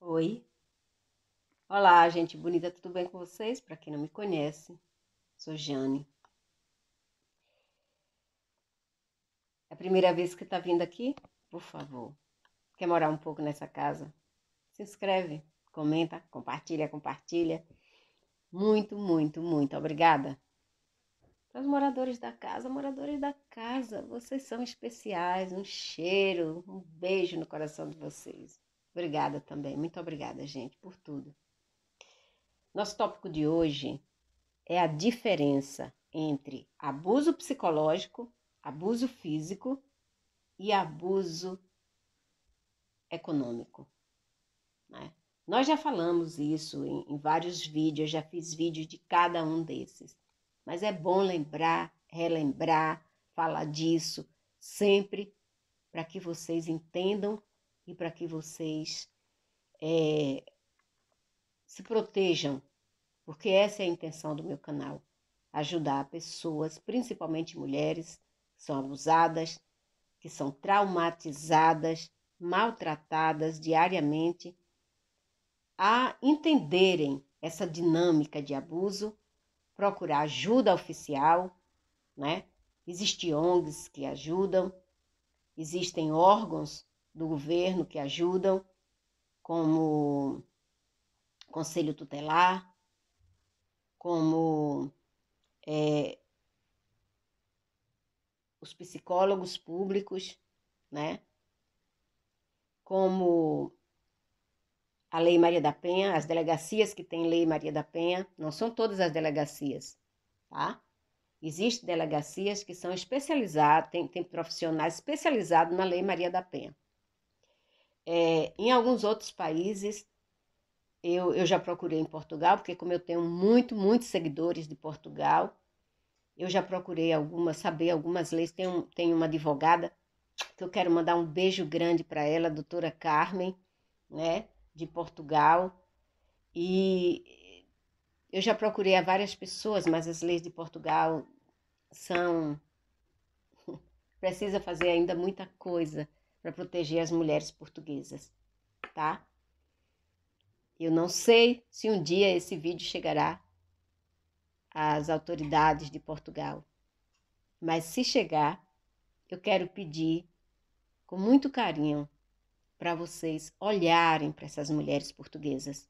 Oi. Olá, gente bonita, tudo bem com vocês? Para quem não me conhece, sou Jane. É a primeira vez que está vindo aqui? Por favor, quer morar um pouco nessa casa? Se inscreve, comenta, compartilha, compartilha. Muito, muito, muito obrigada. Para os moradores da casa, moradores da casa, vocês são especiais. Um cheiro, um beijo no coração de vocês. Obrigada também, muito obrigada, gente, por tudo. Nosso tópico de hoje é a diferença entre abuso psicológico, abuso físico e abuso econômico. Né? Nós já falamos isso em, em vários vídeos, já fiz vídeos de cada um desses, mas é bom lembrar, relembrar, falar disso sempre para que vocês entendam e para que vocês é, se protejam, porque essa é a intenção do meu canal: ajudar pessoas, principalmente mulheres, que são abusadas, que são traumatizadas, maltratadas diariamente, a entenderem essa dinâmica de abuso, procurar ajuda oficial, né? Existem ONGs que ajudam, existem órgãos do governo que ajudam, como conselho tutelar, como é, os psicólogos públicos, né? como a Lei Maria da Penha, as delegacias que têm Lei Maria da Penha, não são todas as delegacias, tá? Existem delegacias que são especializadas, tem, tem profissionais especializados na Lei Maria da Penha. É, em alguns outros países, eu, eu já procurei em Portugal, porque como eu tenho muito, muitos seguidores de Portugal, eu já procurei algumas, saber algumas leis. Tem, um, tem uma advogada que eu quero mandar um beijo grande para ela, a doutora Carmen, né, de Portugal. E eu já procurei a várias pessoas, mas as leis de Portugal são. precisa fazer ainda muita coisa para proteger as mulheres portuguesas, tá? Eu não sei se um dia esse vídeo chegará às autoridades de Portugal, mas se chegar, eu quero pedir com muito carinho para vocês olharem para essas mulheres portuguesas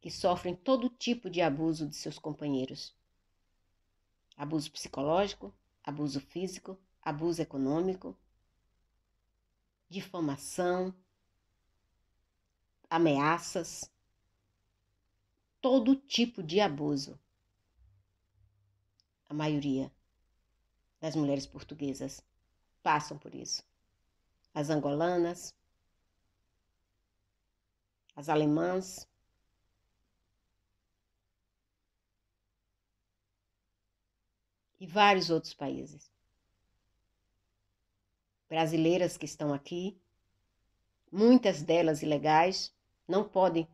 que sofrem todo tipo de abuso de seus companheiros. Abuso psicológico, abuso físico, abuso econômico, difamação, ameaças, todo tipo de abuso. A maioria das mulheres portuguesas passam por isso. As angolanas, as alemãs, e vários outros países brasileiras que estão aqui, muitas delas ilegais, não podem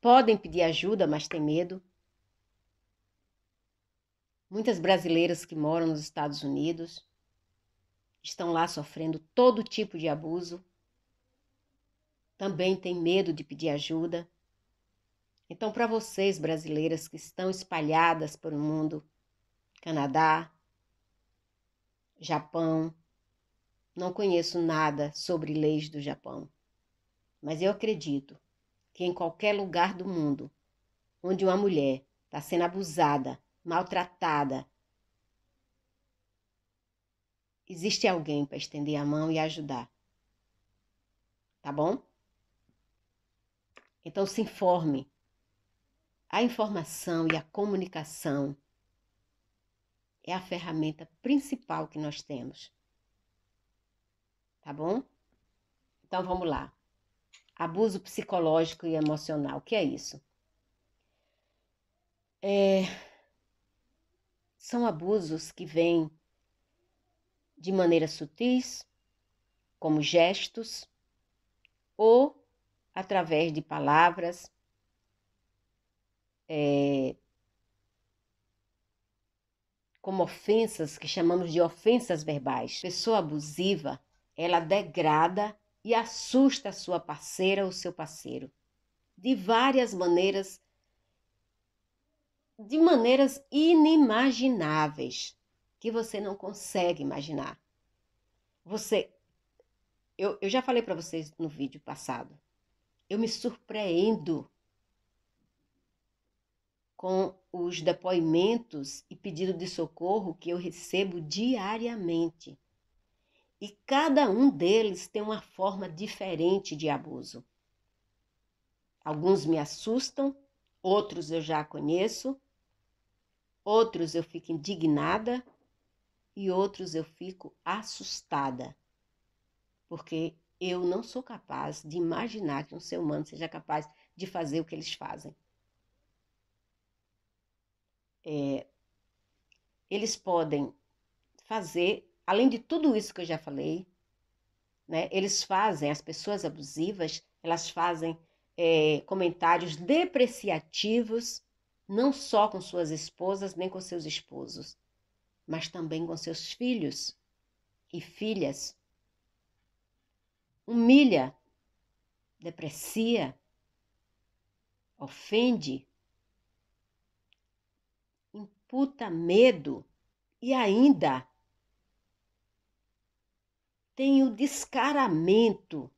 podem pedir ajuda, mas têm medo. Muitas brasileiras que moram nos Estados Unidos estão lá sofrendo todo tipo de abuso. Também têm medo de pedir ajuda. Então, para vocês brasileiras que estão espalhadas pelo mundo, Canadá, Japão, não conheço nada sobre leis do Japão, mas eu acredito que em qualquer lugar do mundo onde uma mulher está sendo abusada, maltratada, existe alguém para estender a mão e ajudar. Tá bom? Então se informe. A informação e a comunicação é a ferramenta principal que nós temos tá bom? Então vamos lá. Abuso psicológico e emocional, o que é isso? É... São abusos que vêm de maneiras sutis, como gestos, ou através de palavras, é, como ofensas, que chamamos de ofensas verbais. Pessoa abusiva, ela degrada e assusta a sua parceira ou seu parceiro de várias maneiras, de maneiras inimagináveis que você não consegue imaginar. Você, eu, eu já falei para vocês no vídeo passado, eu me surpreendo com os depoimentos e pedido de socorro que eu recebo diariamente. E cada um deles tem uma forma diferente de abuso. Alguns me assustam, outros eu já conheço, outros eu fico indignada e outros eu fico assustada, porque eu não sou capaz de imaginar que um ser humano seja capaz de fazer o que eles fazem. É, eles podem fazer além de tudo isso que eu já falei, né, eles fazem, as pessoas abusivas, elas fazem é, comentários depreciativos, não só com suas esposas, nem com seus esposos, mas também com seus filhos e filhas. Humilha, deprecia, ofende, imputa medo e ainda tem o descaramento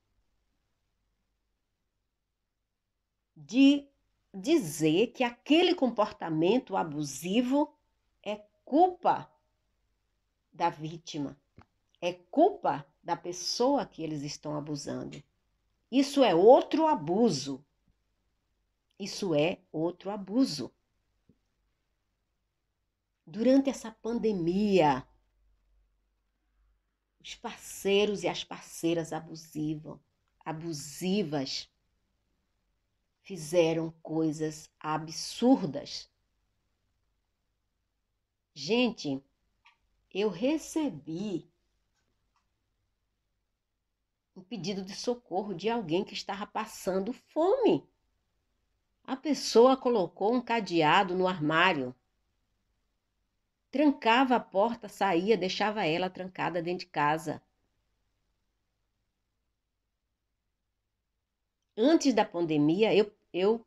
de dizer que aquele comportamento abusivo é culpa da vítima, é culpa da pessoa que eles estão abusando. Isso é outro abuso. Isso é outro abuso. Durante essa pandemia, os parceiros e as parceiras abusivo, abusivas fizeram coisas absurdas. Gente, eu recebi um pedido de socorro de alguém que estava passando fome. A pessoa colocou um cadeado no armário Trancava a porta, saía, deixava ela trancada dentro de casa. Antes da pandemia, eu, eu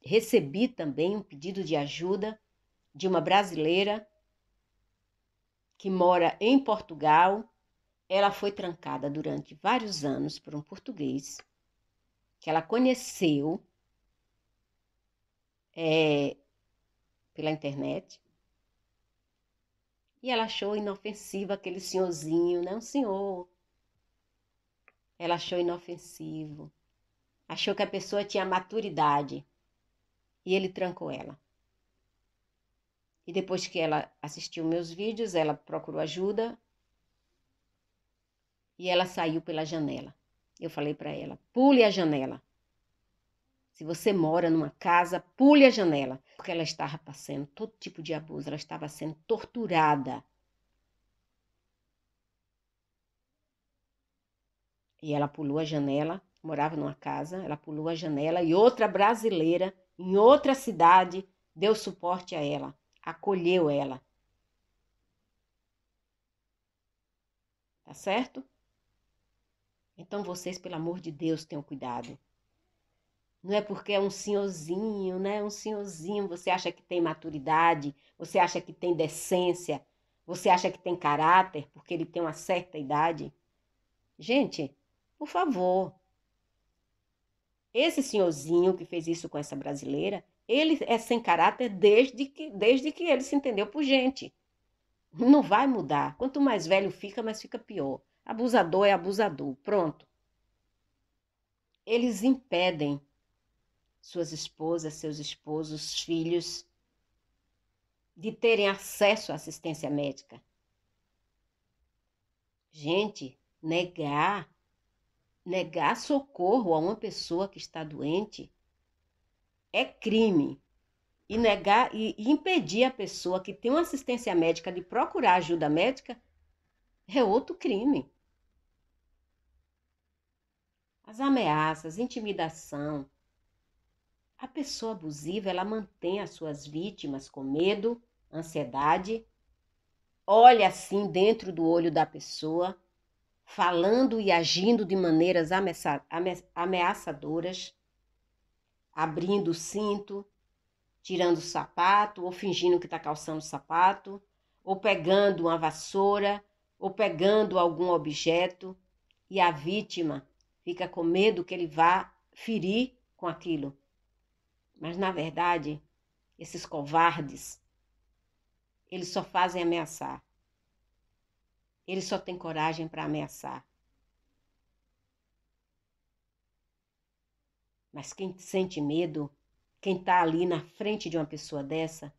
recebi também um pedido de ajuda de uma brasileira que mora em Portugal. Ela foi trancada durante vários anos por um português que ela conheceu é, pela internet. E ela achou inofensivo aquele senhorzinho, né? Um senhor. Ela achou inofensivo. Achou que a pessoa tinha maturidade. E ele trancou ela. E depois que ela assistiu meus vídeos, ela procurou ajuda. E ela saiu pela janela. Eu falei para ela: pule a janela. Se você mora numa casa, pule a janela, porque ela estava passando todo tipo de abuso, ela estava sendo torturada. E ela pulou a janela, morava numa casa, ela pulou a janela e outra brasileira em outra cidade deu suporte a ela, acolheu ela. Tá certo? Então vocês, pelo amor de Deus, tenham cuidado. Não é porque é um senhorzinho, né? Um senhorzinho, você acha que tem maturidade, você acha que tem decência, você acha que tem caráter porque ele tem uma certa idade. Gente, por favor. Esse senhorzinho que fez isso com essa brasileira, ele é sem caráter desde que, desde que ele se entendeu por gente. Não vai mudar. Quanto mais velho fica, mais fica pior. Abusador é abusador. Pronto. Eles impedem suas esposas, seus esposos, filhos, de terem acesso à assistência médica. Gente, negar, negar socorro a uma pessoa que está doente é crime. E negar e impedir a pessoa que tem uma assistência médica de procurar ajuda médica é outro crime. As ameaças, intimidação, a pessoa abusiva, ela mantém as suas vítimas com medo, ansiedade, olha assim dentro do olho da pessoa, falando e agindo de maneiras ameaçadoras, abrindo o cinto, tirando o sapato, ou fingindo que está calçando o sapato, ou pegando uma vassoura, ou pegando algum objeto, e a vítima fica com medo que ele vá ferir com aquilo. Mas na verdade, esses covardes, eles só fazem ameaçar. Eles só têm coragem para ameaçar. Mas quem sente medo, quem está ali na frente de uma pessoa dessa,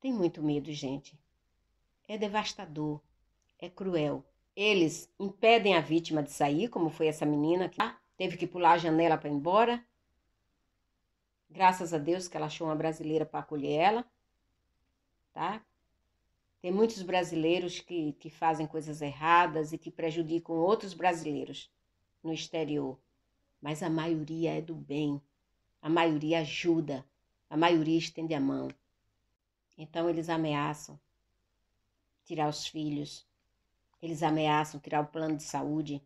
tem muito medo, gente. É devastador, é cruel. Eles impedem a vítima de sair, como foi essa menina que teve que pular a janela para ir embora, Graças a Deus que ela achou uma brasileira para acolher ela, tá? Tem muitos brasileiros que, que fazem coisas erradas e que prejudicam outros brasileiros no exterior, mas a maioria é do bem, a maioria ajuda, a maioria estende a mão. Então eles ameaçam tirar os filhos, eles ameaçam tirar o plano de saúde,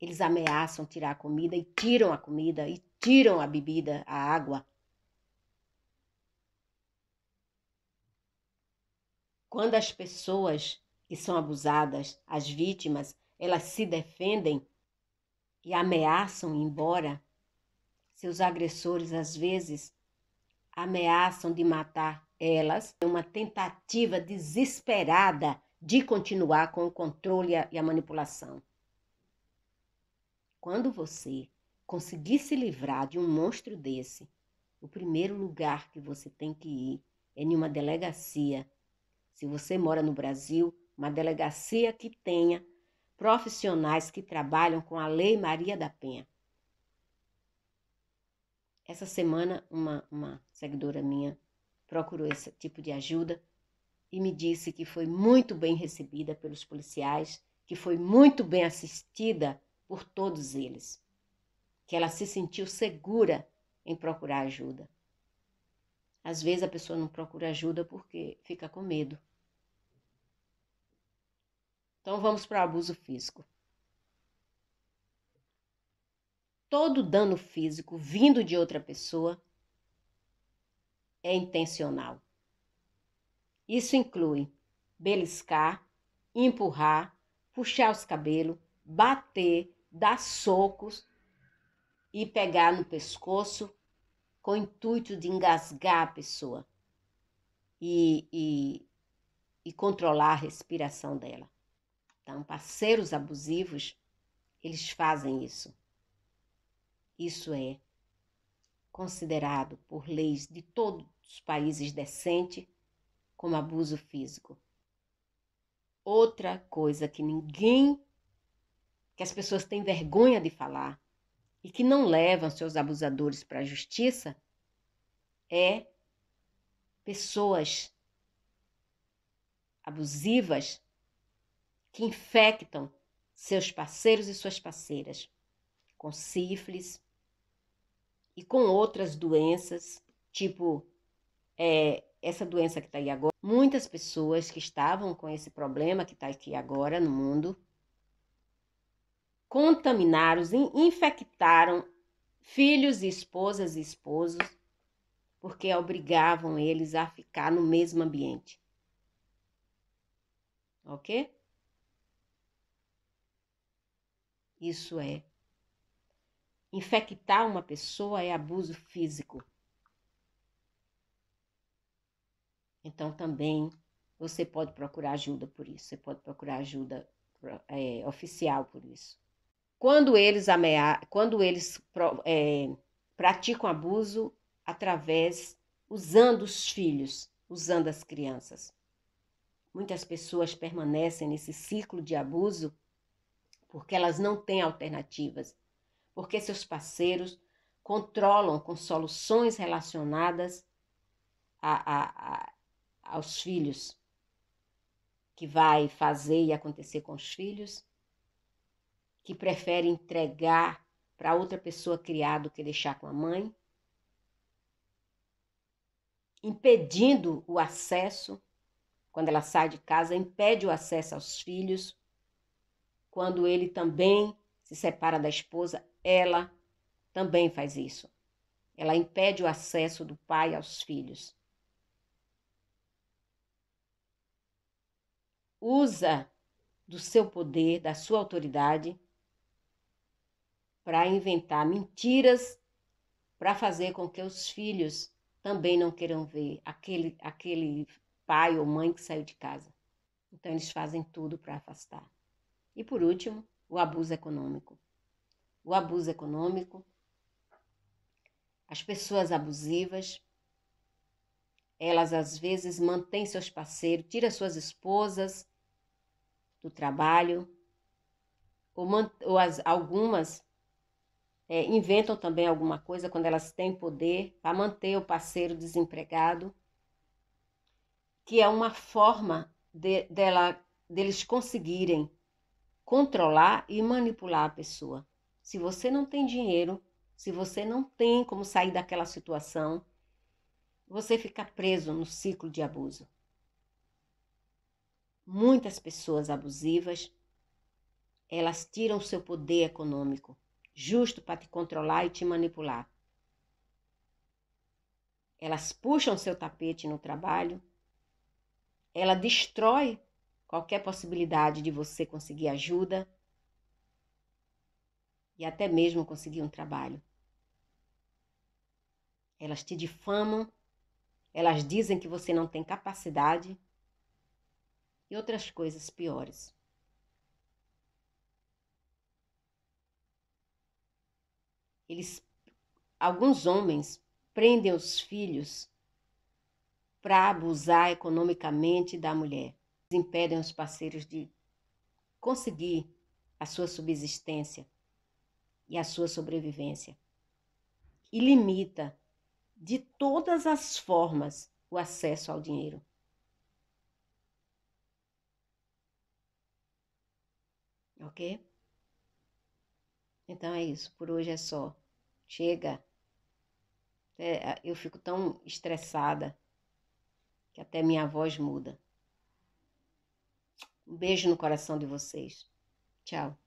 eles ameaçam tirar a comida e tiram a comida e tiram a bebida, a água. Quando as pessoas que são abusadas, as vítimas, elas se defendem e ameaçam ir embora, seus agressores às vezes ameaçam de matar elas, é uma tentativa desesperada de continuar com o controle e a manipulação. Quando você conseguir se livrar de um monstro desse, o primeiro lugar que você tem que ir é em uma delegacia se você mora no Brasil, uma delegacia que tenha profissionais que trabalham com a Lei Maria da Penha. Essa semana, uma, uma seguidora minha procurou esse tipo de ajuda e me disse que foi muito bem recebida pelos policiais, que foi muito bem assistida por todos eles, que ela se sentiu segura em procurar ajuda. Às vezes a pessoa não procura ajuda porque fica com medo. Então vamos para o abuso físico. Todo dano físico vindo de outra pessoa é intencional. Isso inclui beliscar, empurrar, puxar os cabelos, bater, dar socos e pegar no pescoço, com o intuito de engasgar a pessoa e, e, e controlar a respiração dela. Então, parceiros abusivos, eles fazem isso. Isso é considerado por leis de todos os países decentes como abuso físico. Outra coisa que ninguém, que as pessoas têm vergonha de falar, e que não levam seus abusadores para a justiça é pessoas abusivas que infectam seus parceiros e suas parceiras com sífilis e com outras doenças, tipo é, essa doença que está aí agora. Muitas pessoas que estavam com esse problema que está aqui agora no mundo contaminaram, infectaram filhos, esposas e esposos, porque obrigavam eles a ficar no mesmo ambiente. Ok? Isso é. Infectar uma pessoa é abuso físico. Então, também você pode procurar ajuda por isso, você pode procurar ajuda é, oficial por isso quando eles, amea quando eles é, praticam abuso através, usando os filhos, usando as crianças. Muitas pessoas permanecem nesse ciclo de abuso porque elas não têm alternativas, porque seus parceiros controlam com soluções relacionadas a, a, a, aos filhos, que vai fazer e acontecer com os filhos, que prefere entregar para outra pessoa criada do que deixar com a mãe, impedindo o acesso, quando ela sai de casa, impede o acesso aos filhos, quando ele também se separa da esposa, ela também faz isso. Ela impede o acesso do pai aos filhos. Usa do seu poder, da sua autoridade, para inventar mentiras para fazer com que os filhos também não queiram ver aquele, aquele pai ou mãe que saiu de casa. Então, eles fazem tudo para afastar. E por último, o abuso econômico. O abuso econômico, as pessoas abusivas, elas às vezes mantêm seus parceiros, tiram suas esposas do trabalho, ou, ou as, algumas é, inventam também alguma coisa quando elas têm poder para manter o parceiro desempregado, que é uma forma de, dela, deles conseguirem controlar e manipular a pessoa. Se você não tem dinheiro, se você não tem como sair daquela situação, você fica preso no ciclo de abuso. Muitas pessoas abusivas, elas tiram seu poder econômico justo para te controlar e te manipular. Elas puxam seu tapete no trabalho, ela destrói qualquer possibilidade de você conseguir ajuda e até mesmo conseguir um trabalho. Elas te difamam, elas dizem que você não tem capacidade e outras coisas piores. Eles, alguns homens prendem os filhos para abusar economicamente da mulher. impedem os parceiros de conseguir a sua subsistência e a sua sobrevivência. E limita de todas as formas o acesso ao dinheiro. Ok? Então é isso. Por hoje é só. Chega. É, eu fico tão estressada que até minha voz muda. Um beijo no coração de vocês. Tchau.